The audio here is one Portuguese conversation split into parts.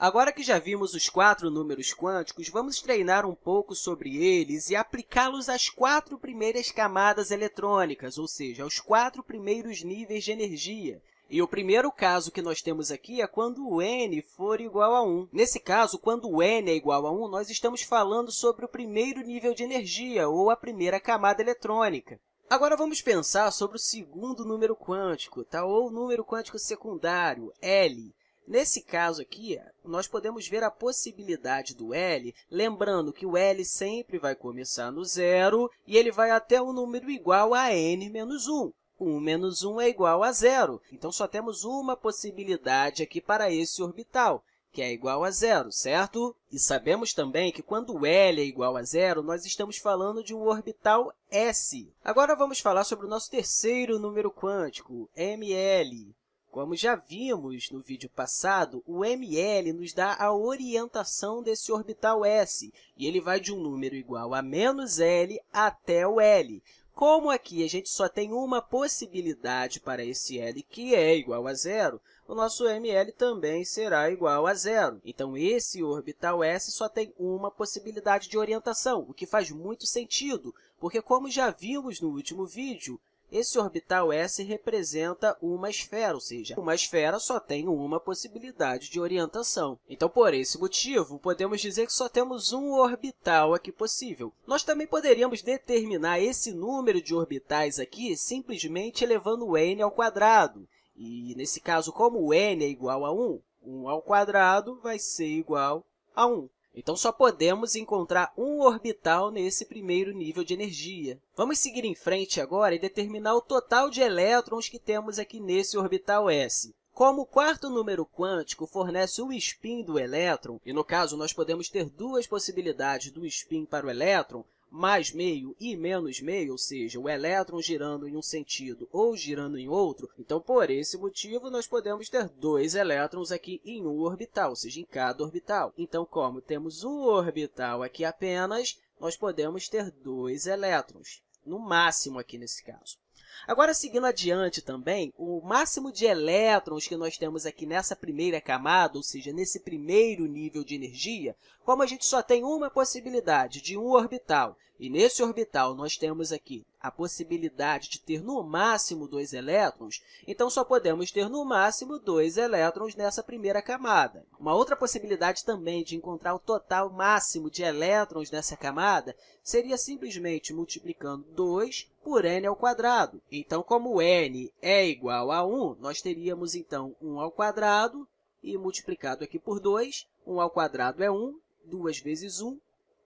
Agora que já vimos os quatro números quânticos, vamos treinar um pouco sobre eles e aplicá-los às quatro primeiras camadas eletrônicas, ou seja, aos quatro primeiros níveis de energia. E o primeiro caso que nós temos aqui é quando o n for igual a 1. Nesse caso, quando o n é igual a 1, nós estamos falando sobre o primeiro nível de energia, ou a primeira camada eletrônica. Agora, vamos pensar sobre o segundo número quântico, tá? ou número quântico secundário, L. Nesse caso aqui, nós podemos ver a possibilidade do L, lembrando que o L sempre vai começar no zero e ele vai até um número igual a n menos 1. 1 menos 1 é igual a zero. Então, só temos uma possibilidade aqui para esse orbital, que é igual a zero, certo? E sabemos também que quando L é igual a zero, nós estamos falando de um orbital S. Agora, vamos falar sobre o nosso terceiro número quântico, ML. Como já vimos no vídeo passado, o ml nos dá a orientação desse orbital s, e ele vai de um número igual a menos l até o L. Como aqui a gente só tem uma possibilidade para esse L, que é igual a zero, o nosso ml também será igual a zero. Então, esse orbital s só tem uma possibilidade de orientação, o que faz muito sentido, porque, como já vimos no último vídeo, esse orbital S representa uma esfera, ou seja, uma esfera só tem uma possibilidade de orientação. Então, por esse motivo, podemos dizer que só temos um orbital aqui possível. Nós também poderíamos determinar esse número de orbitais aqui simplesmente elevando o n ao quadrado. E, nesse caso, como o n é igual a 1, 1 ao quadrado vai ser igual a 1. Então só podemos encontrar um orbital nesse primeiro nível de energia. Vamos seguir em frente agora e determinar o total de elétrons que temos aqui nesse orbital s. Como o quarto número quântico fornece o spin do elétron, e no caso nós podemos ter duas possibilidades do spin para o elétron, mais meio e menos meio, ou seja, o elétron girando em um sentido ou girando em outro, então por esse motivo nós podemos ter dois elétrons aqui em um orbital, ou seja, em cada orbital. Então, como temos um orbital aqui apenas, nós podemos ter dois elétrons, no máximo aqui nesse caso. Agora, seguindo adiante também, o máximo de elétrons que nós temos aqui nessa primeira camada, ou seja, nesse primeiro nível de energia, como a gente só tem uma possibilidade de um orbital, e nesse orbital nós temos aqui a possibilidade de ter no máximo dois elétrons, então só podemos ter no máximo dois elétrons nessa primeira camada. Uma outra possibilidade também de encontrar o total máximo de elétrons nessa camada seria simplesmente multiplicando 2 por n ao quadrado. Então, como n é igual a 1, nós teríamos então 1 ao quadrado e multiplicado aqui por 2, 1 ao quadrado é 1, 2 vezes 1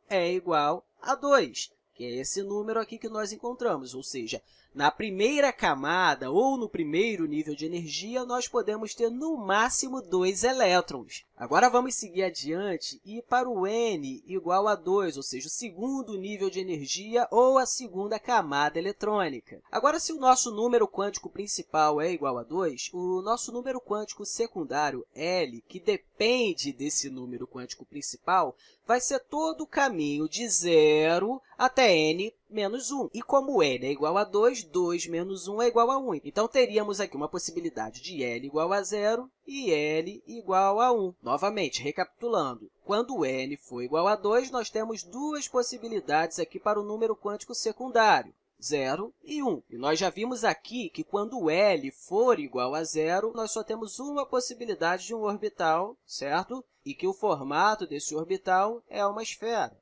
é igual a 2, que é esse número aqui que nós encontramos. Ou seja, na primeira camada ou no primeiro nível de energia, nós podemos ter no máximo dois elétrons. Agora vamos seguir adiante e ir para o N igual a 2, ou seja, o segundo nível de energia ou a segunda camada eletrônica. Agora, se o nosso número quântico principal é igual a 2, o nosso número quântico secundário, L, que depende desse número quântico principal, vai ser todo o caminho de zero até n menos 1. E como n é igual a 2, 2 menos 1 é igual a 1. Então, teríamos aqui uma possibilidade de L igual a zero e L igual a 1. Novamente, recapitulando, quando n for igual a 2, nós temos duas possibilidades aqui para o número quântico secundário, 0 e 1. E nós já vimos aqui que quando L for igual a zero, nós só temos uma possibilidade de um orbital, certo? E que o formato desse orbital é uma esfera.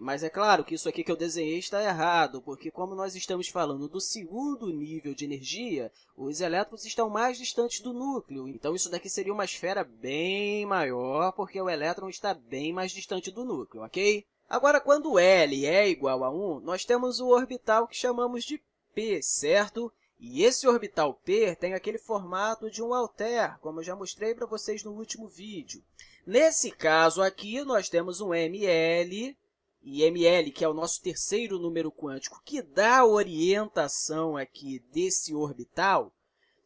Mas é claro que isso aqui que eu desenhei está errado, porque como nós estamos falando do segundo nível de energia, os elétrons estão mais distantes do núcleo. Então isso daqui seria uma esfera bem maior, porque o elétron está bem mais distante do núcleo, ok? Agora, quando L é igual a 1, nós temos o orbital que chamamos de P, certo? E esse orbital P tem aquele formato de um alter, como eu já mostrei para vocês no último vídeo. Nesse caso aqui, nós temos um ML e ML, que é o nosso terceiro número quântico, que dá a orientação aqui desse orbital,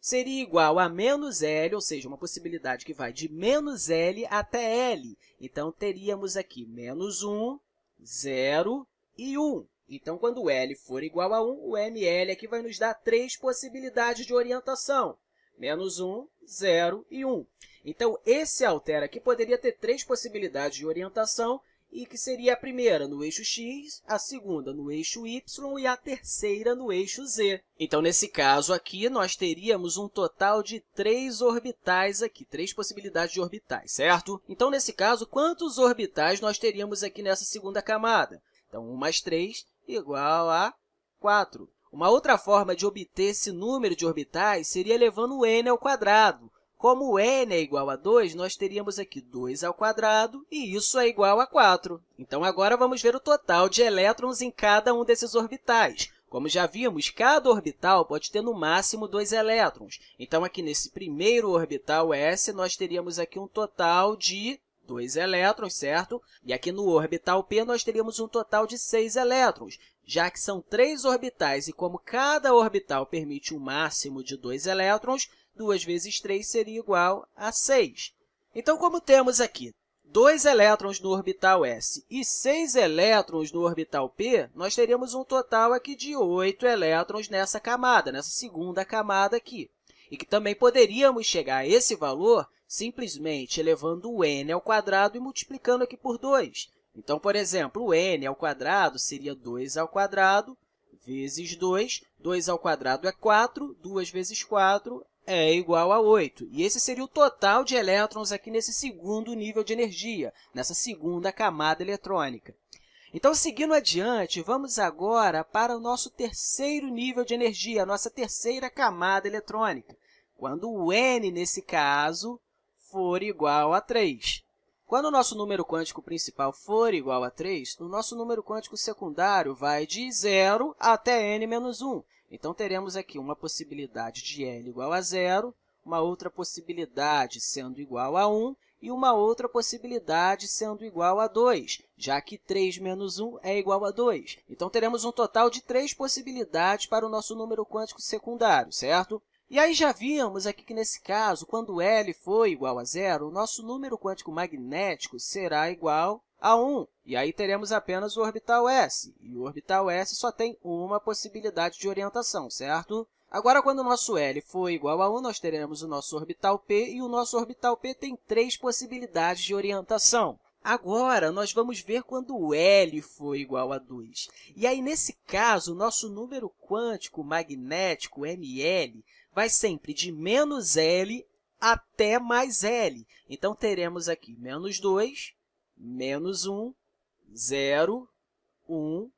seria igual a menos L, ou seja, uma possibilidade que vai de menos L até L. Então, teríamos aqui menos 1, 0 e 1. Então, quando L for igual a 1, o ML aqui vai nos dar três possibilidades de orientação. Menos 1, 0 e 1. Então, esse altera aqui poderia ter três possibilidades de orientação, e que seria a primeira no eixo x, a segunda no eixo y e a terceira no eixo z. Então, nesse caso aqui, nós teríamos um total de três orbitais aqui, três possibilidades de orbitais, certo? Então, nesse caso, quantos orbitais nós teríamos aqui nessa segunda camada? Então, 1 mais 3 igual a 4. Uma outra forma de obter esse número de orbitais seria levando n ao quadrado, como n é igual a 2, nós teríamos aqui 2 ao quadrado, e isso é igual a 4. Então, agora vamos ver o total de elétrons em cada um desses orbitais. Como já vimos, cada orbital pode ter no máximo dois elétrons. Então, aqui nesse primeiro orbital s, nós teríamos aqui um total de dois elétrons, certo? E aqui no orbital p, nós teríamos um total de seis elétrons já que são três orbitais e como cada orbital permite um máximo de dois elétrons, 2 vezes 3 seria igual a 6. Então, como temos aqui 2 elétrons no orbital s e 6 elétrons no orbital p, nós teríamos um total aqui de 8 elétrons nessa camada, nessa segunda camada aqui. E que também poderíamos chegar a esse valor simplesmente elevando o n ao quadrado e multiplicando aqui por 2. Então, por exemplo, o n ao quadrado seria 2 ao quadrado vezes 2. 2 ao quadrado é 4, 2 vezes 4 é igual a 8. E esse seria o total de elétrons aqui nesse segundo nível de energia, nessa segunda camada eletrônica. Então, seguindo adiante, vamos agora para o nosso terceiro nível de energia, a nossa terceira camada eletrônica, quando o n, nesse caso, for igual a 3. Quando o nosso número quântico principal for igual a 3, o nosso número quântico secundário vai de 0 até n-1, então, teremos aqui uma possibilidade de L igual a zero, uma outra possibilidade sendo igual a 1 e uma outra possibilidade sendo igual a 2, já que 3 menos 1 é igual a 2. Então, teremos um total de três possibilidades para o nosso número quântico secundário, certo? E aí já vimos aqui que, nesse caso, quando L for igual a zero, o nosso número quântico magnético será igual a 1, e aí teremos apenas o orbital S, e o orbital S só tem uma possibilidade de orientação, certo? Agora, quando o nosso L for igual a 1, nós teremos o nosso orbital P, e o nosso orbital P tem três possibilidades de orientação. Agora, nós vamos ver quando o L for igual a 2. E aí, nesse caso, o nosso número quântico magnético, ml, vai sempre de menos L até mais L. Então, teremos aqui menos 2, menos 1, 0, 1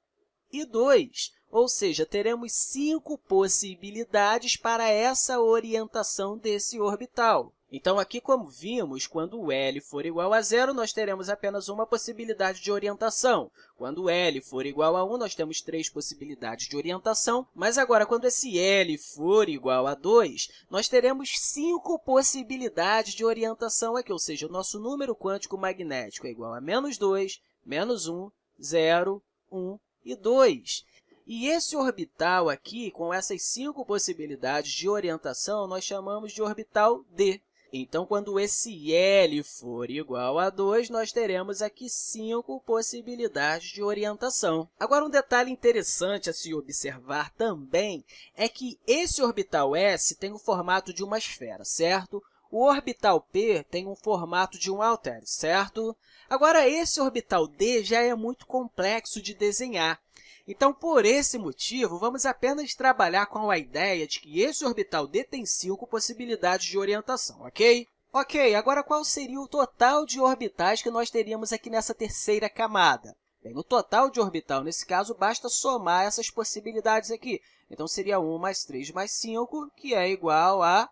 e 2. Ou seja, teremos cinco possibilidades para essa orientação desse orbital. Então, aqui, como vimos, quando o L for igual a zero, nós teremos apenas uma possibilidade de orientação. Quando L for igual a 1, nós temos três possibilidades de orientação. Mas agora, quando esse L for igual a 2, nós teremos cinco possibilidades de orientação aqui, ou seja, o nosso número quântico magnético é igual a menos 2, menos 1, 0, 1 e 2. E esse orbital aqui, com essas cinco possibilidades de orientação, nós chamamos de orbital D. Então, quando esse L for igual a 2, nós teremos aqui 5 possibilidades de orientação. Agora, um detalhe interessante a se observar também é que esse orbital S tem o formato de uma esfera, certo? O orbital P tem o formato de um halter, certo? Agora, esse orbital D já é muito complexo de desenhar. Então, por esse motivo, vamos apenas trabalhar com a ideia de que esse orbital D tem cinco possibilidades de orientação, ok? Ok, agora qual seria o total de orbitais que nós teríamos aqui nessa terceira camada? Bem, o total de orbital, nesse caso, basta somar essas possibilidades aqui. Então, seria 1 mais 3 mais 5, que é igual a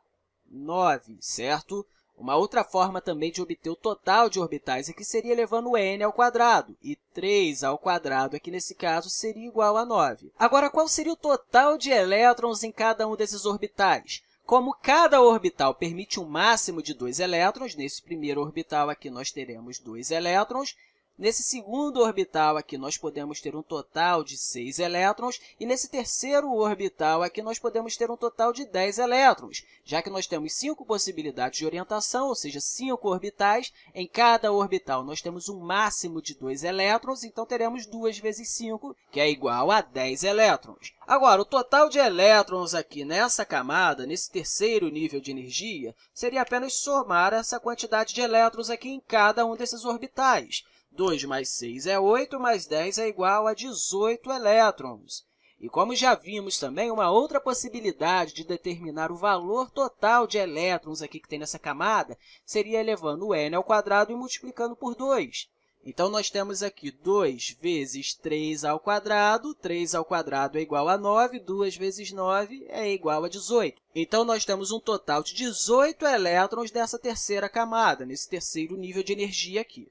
9, certo? Uma outra forma também de obter o total de orbitais que seria levando n ao quadrado, e 3 ao quadrado aqui nesse caso seria igual a 9. Agora, qual seria o total de elétrons em cada um desses orbitais? Como cada orbital permite um máximo de dois elétrons, nesse primeiro orbital aqui nós teremos dois elétrons, Nesse segundo orbital aqui, nós podemos ter um total de 6 elétrons, e nesse terceiro orbital aqui, nós podemos ter um total de 10 elétrons, já que nós temos cinco possibilidades de orientação, ou seja, cinco orbitais. Em cada orbital, nós temos um máximo de 2 elétrons, então teremos 2 vezes 5, que é igual a 10 elétrons. Agora, o total de elétrons aqui nessa camada, nesse terceiro nível de energia, seria apenas somar essa quantidade de elétrons aqui em cada um desses orbitais. 2 mais 6 é 8, mais 10 é igual a 18 elétrons. E como já vimos também, uma outra possibilidade de determinar o valor total de elétrons aqui que tem nessa camada seria elevando o n ao quadrado e multiplicando por 2. Então, nós temos aqui 2 vezes 3 ao quadrado, 3 ao quadrado é igual a 9, 2 vezes 9 é igual a 18. Então, nós temos um total de 18 elétrons nessa terceira camada, nesse terceiro nível de energia aqui.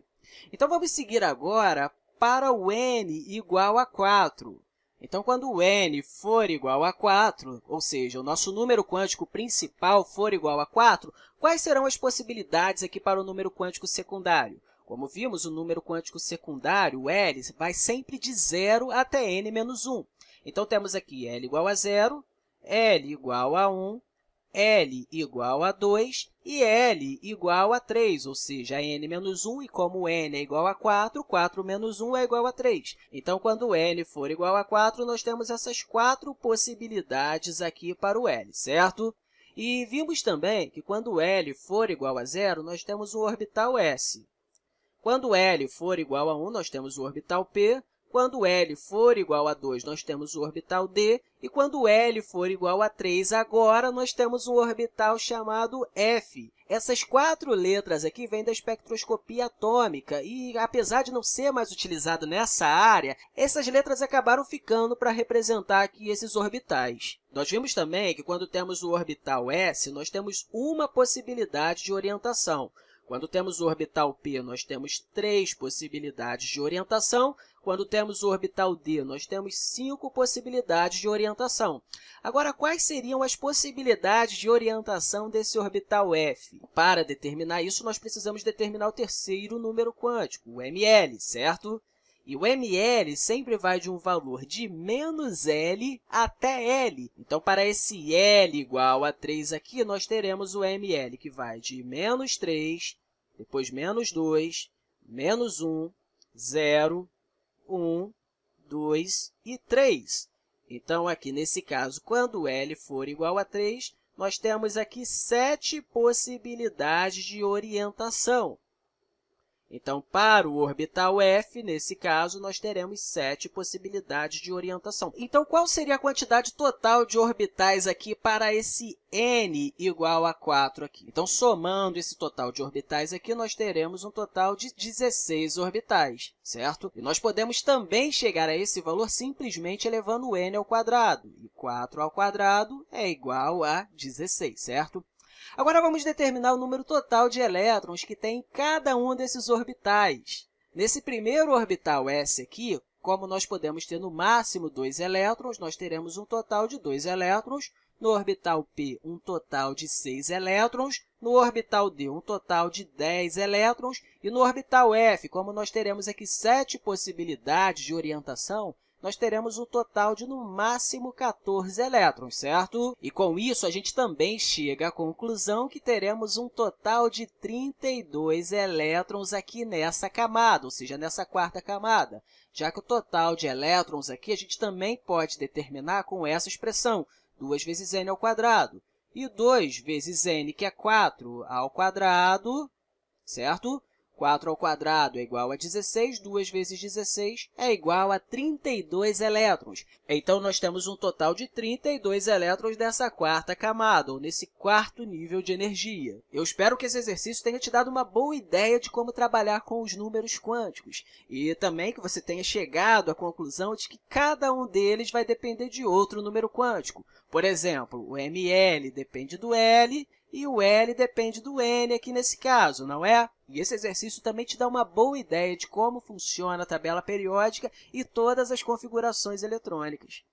Então vamos seguir agora para o n igual a 4. Então, quando o n for igual a 4, ou seja, o nosso número quântico principal for igual a 4, quais serão as possibilidades aqui para o número quântico secundário? Como vimos, o número quântico secundário, L, vai sempre de 0 até n menos 1. Então, temos aqui L igual a 0, L igual a 1 L igual a 2 e L igual a 3, ou seja, n menos 1, e como n é igual a 4, 4 menos 1 é igual a 3. Então, quando n for igual a 4, nós temos essas quatro possibilidades aqui para o L, certo? E vimos também que, quando L for igual a zero, nós temos o orbital S. Quando L for igual a 1, nós temos o orbital P, quando L for igual a 2, nós temos o orbital D, e quando L for igual a 3, agora nós temos um orbital chamado F. Essas quatro letras aqui vêm da espectroscopia atômica, e apesar de não ser mais utilizado nessa área, essas letras acabaram ficando para representar aqui esses orbitais. Nós vimos também que quando temos o orbital S, nós temos uma possibilidade de orientação. Quando temos o orbital p, nós temos três possibilidades de orientação, quando temos o orbital D, nós temos cinco possibilidades de orientação. Agora, quais seriam as possibilidades de orientação desse orbital F? Para determinar isso, nós precisamos determinar o terceiro número quântico, o ml, certo? E o ml sempre vai de um valor de menos L até L. Então, para esse L igual a 3 aqui, nós teremos o ml, que vai de menos 3, depois menos 2, menos 1, 0, 1, 2 e 3. Então, aqui nesse caso, quando L for igual a 3, nós temos aqui sete possibilidades de orientação. Então, para o orbital f, nesse caso, nós teremos sete possibilidades de orientação. Então, qual seria a quantidade total de orbitais aqui para esse n igual a 4 aqui? Então, somando esse total de orbitais aqui, nós teremos um total de 16 orbitais, certo? E nós podemos também chegar a esse valor simplesmente elevando n ao quadrado. E 4 ao quadrado é igual a 16, certo? Agora vamos determinar o número total de elétrons que tem cada um desses orbitais. Nesse primeiro orbital S aqui, como nós podemos ter no máximo dois elétrons, nós teremos um total de dois elétrons. No orbital P, um total de seis elétrons. No orbital D, um total de dez elétrons. E no orbital F, como nós teremos aqui sete possibilidades de orientação, nós teremos um total de, no máximo, 14 elétrons, certo? E com isso, a gente também chega à conclusão que teremos um total de 32 elétrons aqui nessa camada, ou seja, nessa quarta camada, já que o total de elétrons aqui a gente também pode determinar com essa expressão, 2 vezes n ao quadrado. E 2 vezes n, que é 4 ao quadrado, certo? 4 ao quadrado é igual a 16, 2 vezes 16 é igual a 32 elétrons. Então, nós temos um total de 32 elétrons dessa quarta camada, ou nesse quarto nível de energia. Eu espero que esse exercício tenha te dado uma boa ideia de como trabalhar com os números quânticos e também que você tenha chegado à conclusão de que cada um deles vai depender de outro número quântico. Por exemplo, o ml depende do L e o L depende do N aqui nesse caso, não é? E esse exercício também te dá uma boa ideia de como funciona a tabela periódica e todas as configurações eletrônicas.